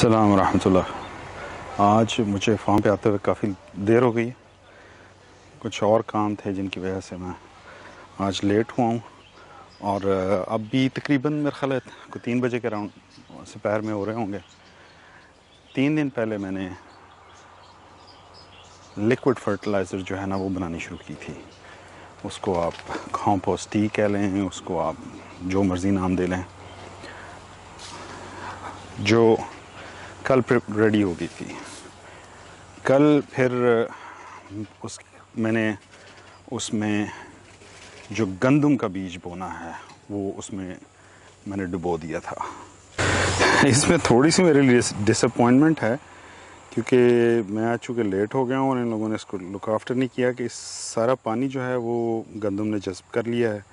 अस्सलाम वरहमतुल्लाह आज मुझे फॉर्म पे आते हुए काफ़ी देर हो गई कुछ और काम थे जिनकी वजह से मैं आज लेट हुआ हूँ और अब भी तकरीबन मेरे ख्याल को तीन बजे के राउंड दोपहर में हो रहे होंगे तीन दिन पहले मैंने लिक्विड फर्टिलाइज़र जो है ना वो बनानी शुरू की थी उसको आप कॉम्पोस्ट पोस्टी कह लें उसको आप जो मर्ज़ी नाम दे लें जो कल रेडी हो गई थी कल फिर उस मैंने उसमें जो गंदम का बीज बोना है वो उसमें मैंने डुबो दिया था इसमें थोड़ी सी मेरे लिए डिसअपॉइंटमेंट है क्योंकि मैं आ चूँकि लेट हो गया हूँ और इन लोगों ने इसको लुक आफ्टर नहीं किया कि सारा पानी जो है वो गंदम ने जज्ब कर लिया है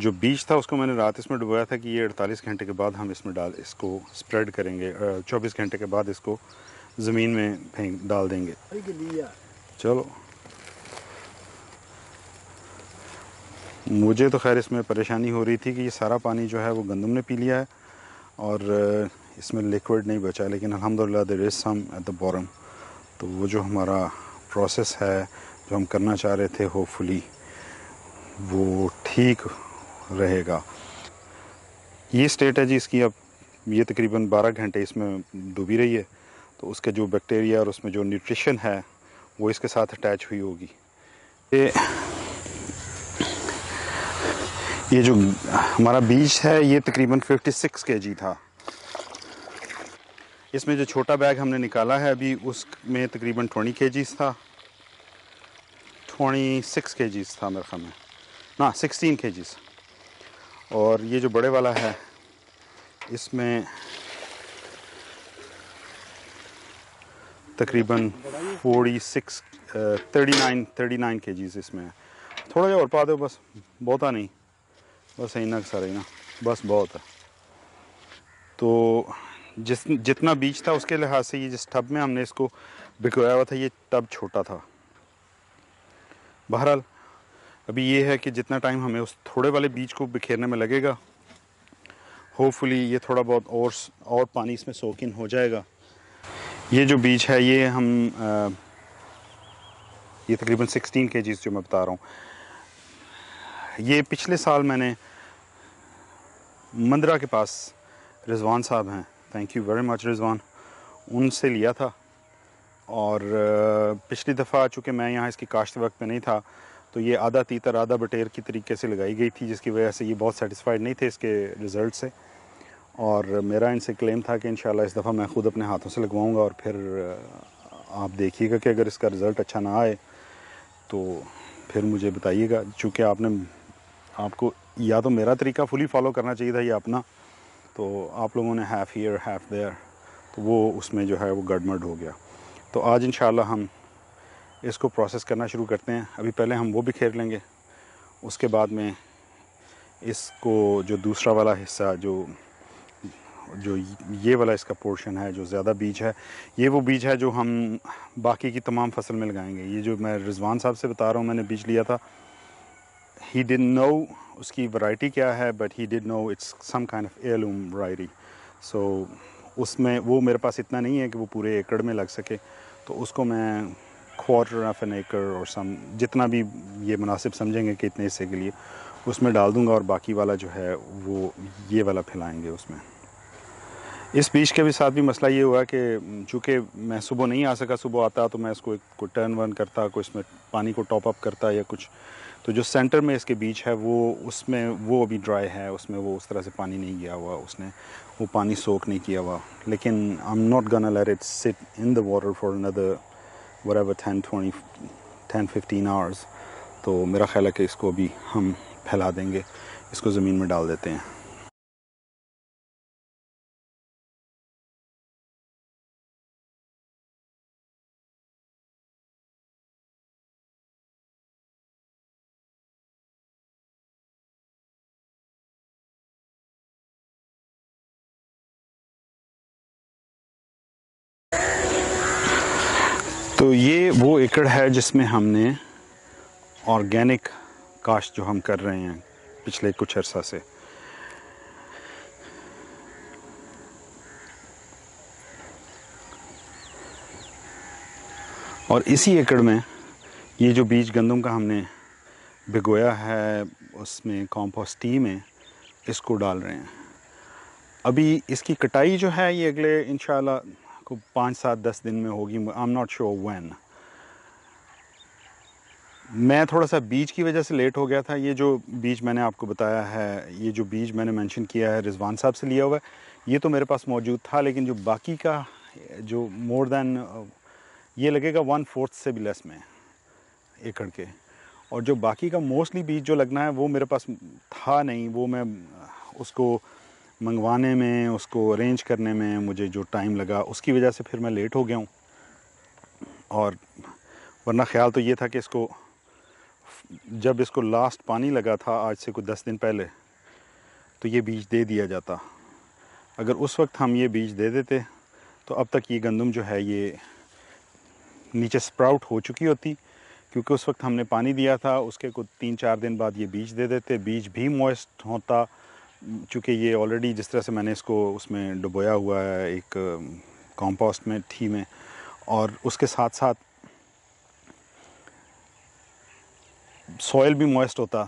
जो बीज था उसको मैंने रात इसमें डुबाया था कि ये 48 घंटे के बाद हम इसमें डाल इसको स्प्रेड करेंगे 24 घंटे के बाद इसको ज़मीन में फेंक डाल देंगे चलो मुझे तो खैर इसमें परेशानी हो रही थी कि ये सारा पानी जो है वो गंदम ने पी लिया है और इसमें लिक्विड नहीं बचा लेकिन अलहमदिल्ला there is some at the bottom तो वो जो हमारा प्रोसेस है जो हम करना चाह रहे थे होपफुली वो ठीक रहेगा ये स्टेट है जी इसकी अब ये तकरीबन 12 घंटे इसमें डूबी रही है तो उसके जो बैक्टीरिया और उसमें जो न्यूट्रिशन है वो इसके साथ अटैच हुई होगी ये ये जो हमारा बीज है ये तकरीबन 56 जी था इसमें जो छोटा बैग हमने निकाला है अभी उसमें तकरीबन 20 केजीज था 26 केजीज था मेरे ख्याल में ना 16 केजीज़ और ये जो बड़े वाला है इसमें तकरीबन 46 नाइन के जीज इसमें है थोड़ा और पा दो बस बहुत नहीं बस इन्ना सर इन्ना बस बहुत है तो जिस जितना बीज था उसके लिहाज से ये जिस टब में हमने इसको बिकवाया हुआ था ये टब छोटा था बहरहाल अभी ये है कि जितना टाइम हमें उस थोड़े वाले बीज को बिखेरने में लगेगा होपफुली ये थोड़ा बहुत और और पानी इसमें सोकिन हो जाएगा ये जो बीज है ये हम आ, ये तकरीबन 16 के जो मैं बता रहा हूँ ये पिछले साल मैंने मंदरा के पास रिजवान साहब हैं thank you very much Rizwan उनसे लिया था और पिछली दफ़ा चूँकि मैं यहाँ इसकी काश्त वक्त पे नहीं था तो ये आधा तीतर आधा बटेर की तरीके से लगाई गई थी जिसकी वजह से ये बहुत सेटिस्फाइड नहीं थे इसके रिज़ल्ट से और मेरा इनसे क्लेम था कि इन इस दफ़ा मैं ख़ुद अपने हाथों से लगवाऊँगा और फिर आप देखिएगा कि अगर इसका रिज़ल्ट अच्छा ना आए तो फिर मुझे बताइएगा चूँकि आपने आपको या तो मेरा तरीका फुली फॉलो करना चाहिए था या अपना तो आप लोगों ने हाफ़ ईयर हाफ़ देयर तो वो उसमें जो है वो गड़मड़ हो गया तो आज इन हम इसको प्रोसेस करना शुरू करते हैं अभी पहले हम वो बिखेर लेंगे उसके बाद में इसको जो दूसरा वाला हिस्सा जो जो ये वाला इसका पोर्शन है जो ज़्यादा बीज है ये वो बीज है जो हम बाकी की तमाम फसल में लगाएंगे ये जो मैं रिजवान साहब से बता रहा हूँ मैंने बीज लिया था ही डिन नो उसकी वैरायटी क्या है but he didn't know it's some kind of alum variety so उसमें वो मेरे पास इतना नहीं है कि वो पूरे एकड़ में लग सके तो उसको मैं क्वार्टर ऑफ एन एकर और सम जितना भी ये मुनासिब समझेंगे कि इतने हिस्से के लिए उसमें डाल दूंगा और बाकी वाला जो है वो ये वाला फैलाएंगे उसमें इस बीच के भी साथ भी मसला ये हुआ कि चूँकि मैं सुबह नहीं आ सका सुबह आता तो मैं इसको एक को टर्न वन करता कोई इसमें पानी को टॉप अप करता या कुछ तो जो सेंटर में इसके बीच है वो उसमें वो अभी ड्राई है उसमें वो उस तरह से पानी नहीं गया हुआ उसने वो पानी सोख नहीं किया हुआ लेकिन I am not gonna allow it sit in the water for another वराबर ten twenty ten fifteen hours तो मेरा ख्याल है कि इसको अभी हम फैला देंगे इसको ज़मीन में डाल देते हैं तो ये वो एकड़ है जिसमें हमने ऑर्गेनिक काश्त जो हम कर रहे हैं पिछले कुछ अरसा से और इसी एकड़ में ये जो बीज गंदम का हमने भिगोया है उसमें कॉम्पोस्ट टी में इसको डाल रहे हैं अभी इसकी कटाई जो है ये अगले इन को पाँच सात दस दिन में होगी I am not sure when मैं थोड़ा सा बीज की वजह से लेट हो गया था ये जो बीज मैंने आपको बताया है ये जो बीज मैंने मेंशन किया है रिजवान साहब से लिया हुआ है ये तो मेरे पास मौजूद था लेकिन जो बाकी का जो मोर देन ये लगेगा वन फोर्थ से भी लेस में एकड़ के और जो बाकी का मोस्टली बीज जो लगना है वो मेरे पास था नहीं वो मैं उसको मंगवाने में उसको अरेंज करने में मुझे जो टाइम लगा उसकी वजह से फिर मैं लेट हो गया हूँ और वरना ख्याल तो ये था कि इसको जब इसको लास्ट पानी लगा था आज से कुछ दस दिन पहले तो ये बीज दे दिया जाता अगर उस वक्त हम ये बीज दे देते तो अब तक ये गंदम जो है ये नीचे स्प्राउट हो चुकी होती क्योंकि उस वक्त हमने पानी दिया था उसके कुछ तीन चार दिन बाद ये बीज दे देते बीज भी मॉइस्ट होता चूँकि ये ऑलरेडी जिस तरह से मैंने इसको उसमें डुबोया हुआ है एक कंपोस्ट में थी में और उसके साथ साथ सॉयल भी मॉइस्ट होता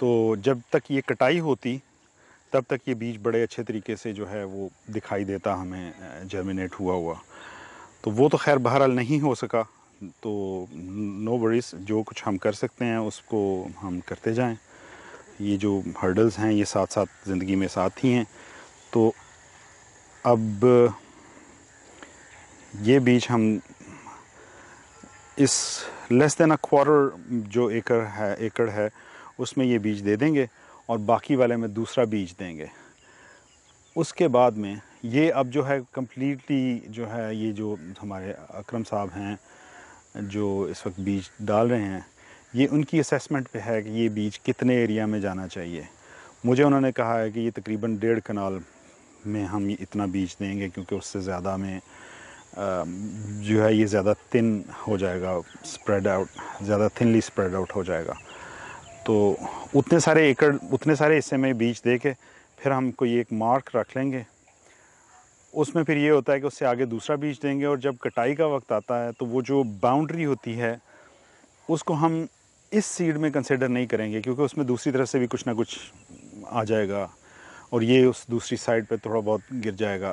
तो जब तक ये कटाई होती तब तक ये बीज बड़े अच्छे तरीके से जो है वो दिखाई देता हमें जर्मिनेट हुआ हुआ तो वो तो खैर बहरहाल नहीं हो सका तो नो वरीज जो कुछ हम कर सकते हैं उसको हम करते जाएं ये जो हर्डल्स हैं ये साथ साथ ज़िंदगी में साथ ही हैं तो अब ये बीज हम इस लेस देन अ क्वार्टर जो एकड़ है एकड़ है उसमें ये बीज दे देंगे और बाकी वाले में दूसरा बीज देंगे उसके बाद में ये अब जो है कम्प्लीटली जो है ये जो हमारे अकरम साहब हैं जो इस वक्त बीज डाल रहे हैं ये उनकी असेसमेंट पे है कि ये बीज कितने एरिया में जाना चाहिए मुझे उन्होंने कहा है कि ये तकरीबन डेढ़ कनाल में हम इतना बीज देंगे क्योंकि उससे ज़्यादा में जो है ये ज़्यादा थिन हो जाएगा स्प्रेड आउट ज़्यादा थिनली स्प्रेड आउट हो जाएगा तो उतने सारे एकड़ उतने सारे हिस्से में बीज दे के फिर हम कोई एक मार्क रख लेंगे उसमें फिर ये होता है कि उससे आगे दूसरा बीज देंगे और जब कटाई का वक्त आता है तो वो जो बाउंड्री होती है उसको हम इस सीड में कंसिडर नहीं करेंगे क्योंकि उसमें दूसरी तरफ से भी कुछ ना कुछ आ जाएगा और ये उस दूसरी साइड पर थोड़ा बहुत गिर जाएगा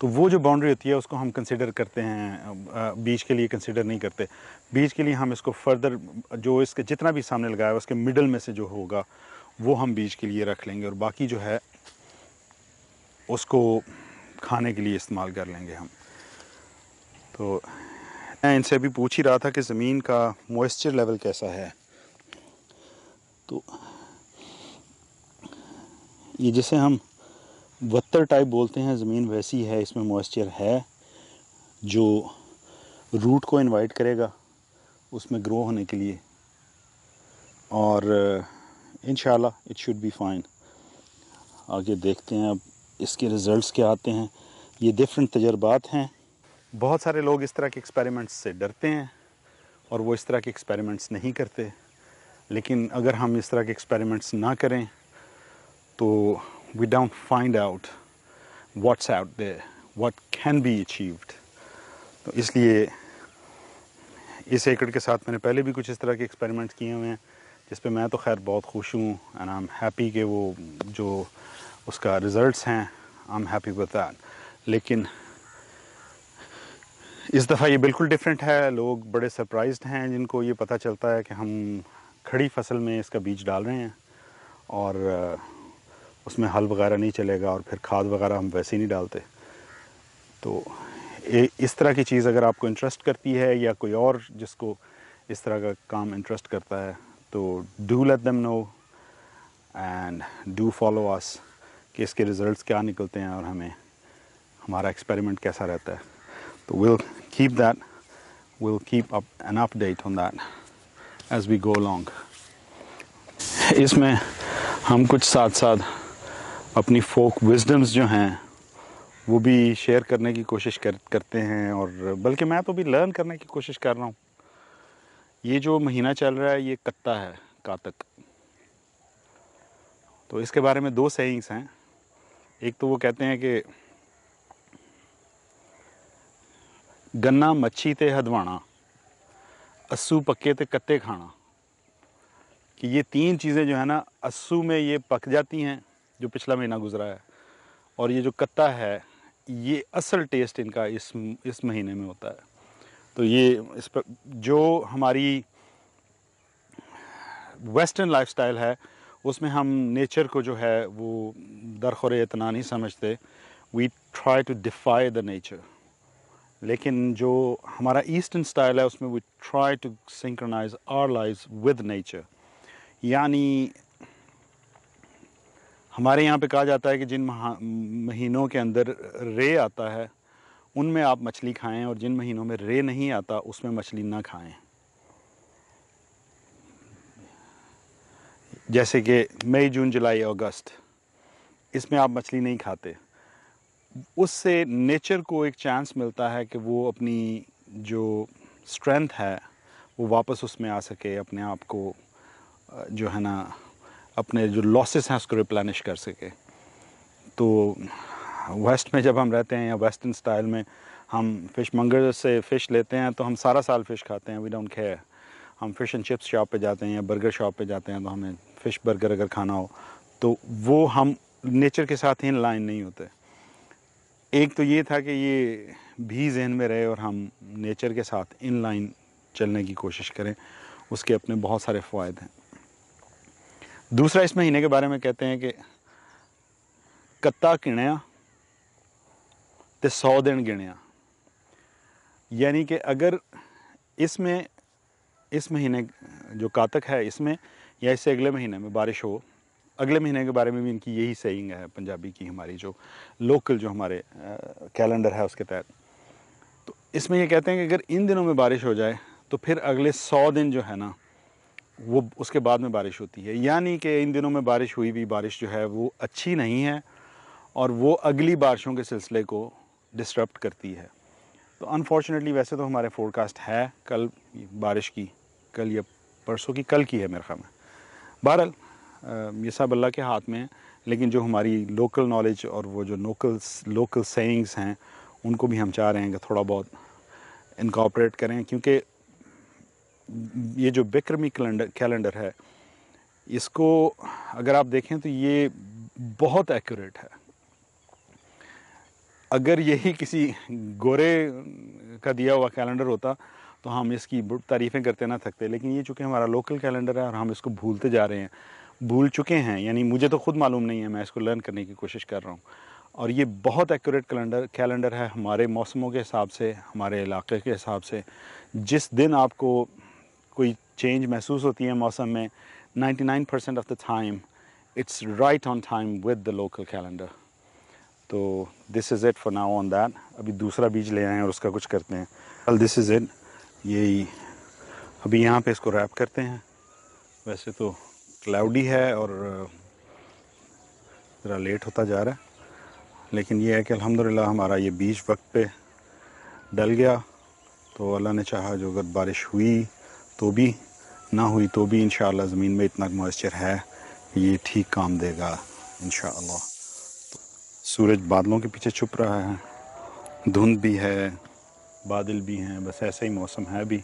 तो वो जो बाउंड्री होती है उसको हम कंसिडर करते हैं बीज के लिए कंसिडर नहीं करते बीज के लिए हम इसको फर्दर जो इसके जितना भी सामने लगाया उसके मिडल में से जो होगा वो हम बीज के लिए रख लेंगे और बाकी जो है उसको खाने के लिए इस्तेमाल कर लेंगे हम तो मैं इनसे अभी पूछ ही रहा था कि ज़मीन का मॉइस्चर लेवल कैसा है तो ये जैसे हम वत्तर टाइप बोलते हैं ज़मीन वैसी है इसमें मॉइस्चर है जो रूट को इनवाइट करेगा उसमें ग्रो होने के लिए और in it should be fine आगे देखते हैं अब इसके रिज़ल्ट्स क्या आते हैं ये डिफरेंट तजर्बात हैं बहुत सारे लोग इस तरह के एक्सपेरिमेंट्स से डरते हैं और वो इस तरह के एक्सपेरिमेंट्स नहीं करते लेकिन अगर हम इस तरह के एक्सपेरिमेंट्स ना करें तो we don't find out what's out there what can be achieved तो इसलिए इस एकड़ के साथ मैंने पहले भी कुछ इस तरह के एक्सपेरिमेंट्स किए हुए हैं जिस पे मैं तो खैर बहुत खुश हूँ एंड आई एम हैप्पी कि वो जो उसका रिज़ल्ट्स हैं I am happy with that लेकिन इस दफ़ा ये बिल्कुल डिफरेंट है लोग बड़े सरप्राइज हैं जिनको ये पता चलता है कि हम खड़ी फसल में इसका बीज डाल रहे हैं और उसमें हल वगैरह नहीं चलेगा और फिर खाद वगैरह हम वैसे ही नहीं डालते तो ए, इस तरह की चीज़ अगर आपको इंटरेस्ट करती है या कोई और जिसको इस तरह का काम इंटरेस्ट करता है तो do let them know and do follow us कि इसके रिज़ल्ट्स क्या निकलते हैं और हमें हमारा एक्सपेरिमेंट कैसा रहता है So we'll keep that, we'll keep up an update on that as we go along. इसमें हम कुछ साथ साथ अपनी फोक विजडम्स जो हैं वो भी शेयर करने की कोशिश कर करते हैं और बल्कि मैं तो भी लर्न करने की कोशिश कर रहा हूँ ये जो महीना चल रहा है ये कत्ता है कातक तो इसके बारे में दो सेंग्स हैं एक तो वो कहते हैं कि गन्ना मच्छी ਤੇ हदवाना अस्सू पक्के तो कत्ते खाना कि ये तीन चीज़ें जो है ना अस्सू में ये पक जाती हैं जो पिछला महीना गुजरा है और ये जो कत्ता है ये असल टेस्ट इनका इस इस महीने में होता है तो ये इस पर जो हमारी वेस्टर्न लाइफस्टाइल है उसमें हम नेचर को जो है वो दरखोर इतना नहीं समझते we try to defy the nature लेकिन जो हमारा ईस्टर्न स्टाइल है उसमें we try to synchronise our lives with nature यानी हमारे यहाँ पे कहा जाता है कि जिन महीनों के अंदर रे आता है उनमें आप मछली खाएं और जिन महीनों में रे नहीं आता उसमें मछली ना खाएं जैसे कि मई जून जुलाई अगस्त इसमें आप मछली नहीं खाते उससे नेचर को एक चांस मिलता है कि वो अपनी जो स्ट्रेंथ है वो वापस उसमें आ सके अपने आप को जो है ना अपने जो लॉसेस हैं उसको रिप्लानिश कर सके तो वेस्ट में जब हम रहते हैं या वेस्टर्न स्टाइल में हम फिश मंगर से फ़िश लेते हैं तो हम सारा साल फ़िश खाते हैं वी डोंट केयर हम फ़िश एंड चिप्स शॉप पे जाते हैं या बर्गर शॉप पे जाते हैं तो हमें फ़िश बर्गर अगर खाना हो तो वो हम नेचर के साथ ही इन लाइन नहीं होते एक तो ये था कि ये भी जहन में रहे और हम नेचर के साथ इन लाइन चलने की कोशिश करें उसके अपने बहुत सारे फ़ायदे हैं दूसरा इस महीने के बारे में कहते हैं कि कत्ता गिणिया तो सौ दिन गिणया यानी कि अगर इसमें इस महीने जो कातक है इसमें या इससे अगले महीने में बारिश हो अगले महीने के बारे में भी इनकी यही सैइंग है पंजाबी की हमारी जो लोकल जो हमारे कैलेंडर है उसके तहत तो इसमें ये कहते हैं कि अगर इन दिनों में बारिश हो जाए तो फिर अगले सौ दिन जो है ना वो उसके बाद में बारिश होती है यानी कि इन दिनों में बारिश हुई भी बारिश जो है वो अच्छी नहीं है और वो अगली बारिशों के सिलसिले को डिस्टर्ब करती है तो अनफॉर्चुनेटली वैसे तो हमारे फोरकास्ट है कल बारिश की कल या परसों की कल की है मेरे ख्याल में बहरहाल ये सब अल्लाह के हाथ में है लेकिन जो हमारी लोकल नॉलेज और वो जो लोकल लोकल सेंगस हैं उनको भी हम चाह रहे हैं कि थोड़ा बहुत इनकॉपरेट करें क्योंकि ये जो बिक्रमी कैलेंडर कैलेंडर है इसको अगर आप देखें तो ये बहुत एक्यूरेट है अगर यही किसी गोरे का दिया हुआ कैलेंडर होता तो हम इसकी तारीफ़ें करते ना थकते लेकिन ये चूँकि हमारा लोकल कैलेंडर है और हम इसको भूलते जा रहे हैं भूल चुके हैं यानी मुझे तो खुद मालूम नहीं है मैं इसको लर्न करने की कोशिश कर रहा हूँ और ये बहुत एक्यूरेट कैलेंडर कैलेंडर है हमारे मौसमों के हिसाब से हमारे इलाके के हिसाब से जिस दिन आपको कोई चेंज महसूस होती है मौसम में 99 percent of the time it's right on time with the local calendar तो this is it for now on that अभी दूसरा बीज ले आए हैं और उसका कुछ करते हैं कल दिस इज़ इट यही अभी यहाँ पे इसको रैप करते हैं वैसे तो क्लाउडी है और ज़रा लेट होता जा रहा है लेकिन ये है कि अल्हम्दुलिल्लाह हमारा ये बीच वक्त पे डल गया तो अल्लाह ने चाहा जो अगर बारिश हुई तो भी ना हुई तो भी इन ज़मीन में इतना मॉइस्चर है ये ठीक काम देगा इन तो सूरज बादलों के पीछे छुप रहा है धुंध भी है बादल भी हैं बस ऐसा ही मौसम है अभी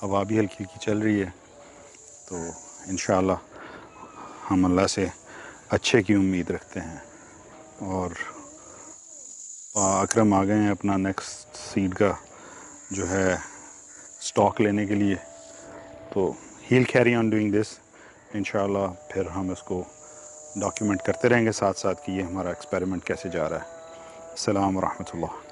हवा भी हल्की हल्की चल रही है तो इन हम अल्लाह से अच्छे की उम्मीद रखते हैं और अकरम आ गए हैं अपना नेक्स्ट सीड का जो है स्टॉक लेने के लिए तो he'll carry on doing this in फिर हम इसको डॉक्यूमेंट करते रहेंगे साथ साथ कि ये हमारा एक्सपेरिमेंट कैसे जा रहा है अल्लाम वरहमतुल्ला